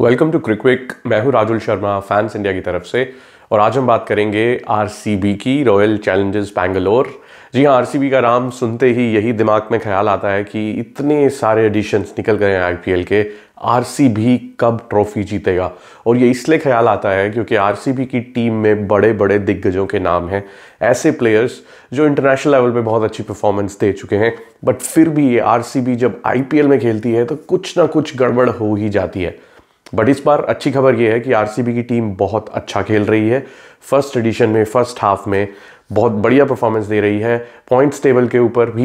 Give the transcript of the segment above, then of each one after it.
welcome to क्रिकविक मैं हूं Rajul Sharma fans India की तरफ से और आज हम बात करेंगे आरसीबी की रॉयल चैलेंजर्स बैंगलोर जी हाँ आरसीबी का नाम सुनते ही यही दिमाग में ख्याल आता है कि इतने सारे एडिशंस निकल गए हैं आईपीएल के आरसीबी कब ट्रॉफी जीतेगा और ये इसलिए ख्याल आता है क्योंकि आरसीबी की टीम में बड़े बड़े दिग्गजों के नाम हैं ऐसे प्लेयर्स जो इंटरनेशनल लेवल पे बहुत अच्छी परफॉर्मेंस दे चुके हैं बट फिर भी ये आरसीबी जब आईपीएल में खेलती है तो कुछ ना कुछ गड़बड़ हो ही जाती है बट इस बार अच्छी खबर यह है कि आरसीबी की टीम बहुत अच्छा खेल रही है फर्स्ट एडिशन में फर्स्ट हाफ में बहुत बढ़िया परफॉर्मेंस दे रही है पॉइंट्स टेबल के ऊपर भी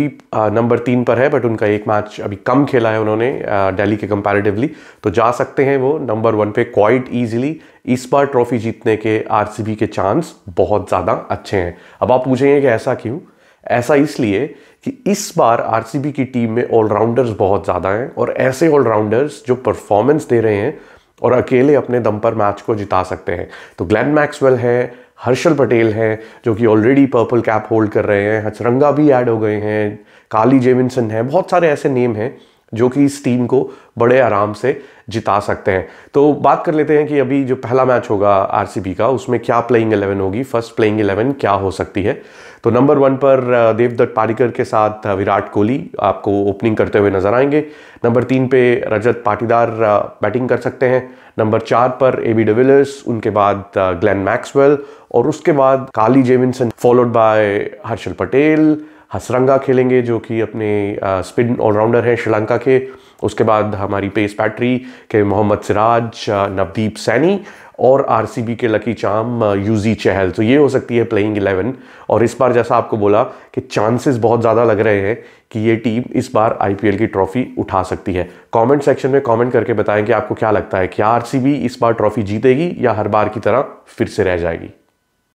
नंबर तीन पर है बट उनका एक मैच अभी कम खेला है उन्होंने दिल्ली के कंपैरेटिवली तो जा सकते हैं वो नंबर वन पे क्वाइट इजीली इस बार ट्रॉफी जीतने के आरसीबी के चांस बहुत ज़्यादा अच्छे हैं अब आप पूछेंगे कि ऐसा क्यों ऐसा इसलिए कि इस बार आर की टीम में ऑलराउंडर्स बहुत ज़्यादा हैं और ऐसे ऑलराउंडर्स जो परफॉर्मेंस दे रहे हैं और अकेले अपने दम पर मैच को जिता सकते हैं तो ग्लैन मैक्सवेल है हर्षल पटेल हैं जो कि ऑलरेडी पर्पल कैप होल्ड कर रहे हैं हचरंगा भी ऐड हो गए हैं काली जेविनसन हैं बहुत सारे ऐसे नेम हैं जो कि इस टीम को बड़े आराम से जिता सकते हैं तो बात कर लेते हैं कि अभी जो पहला मैच होगा आर का उसमें क्या प्लेइंग एलेवन होगी फर्स्ट प्लेइंग एलेवन क्या हो सकती है तो नंबर वन पर uh, देवदत्त पारिकर के साथ uh, विराट कोहली आपको ओपनिंग करते हुए नजर आएंगे नंबर तीन पे रजत पाटीदार बैटिंग uh, कर सकते हैं नंबर चार पर ए बी डिविलियर्स उनके बाद ग्लेन मैक्सवेल और उसके बाद Kyle Jamieson followed by Harshal Patel Hasaranga खेलेंगे जो कि अपने स्पिन ऑलराउंडर हैं श्रीलंका के उसके बाद हमारी पेस पैटरी के मोहम्मद सिराज नवदीप सैनी और आरसीबी के लकी चाम यूजी चहल तो ये हो सकती है प्लेइंग इलेवन और इस बार जैसा आपको बोला कि चांसेस बहुत ज़्यादा लग रहे हैं कि ये टीम इस बार आईपीएल की ट्रॉफ़ी उठा सकती है कमेंट सेक्शन में कमेंट करके बताएं कि आपको क्या लगता है क्या आरसीबी इस बार ट्रॉफ़ी जीतेगी या हर बार की तरह फिर से रह जाएगी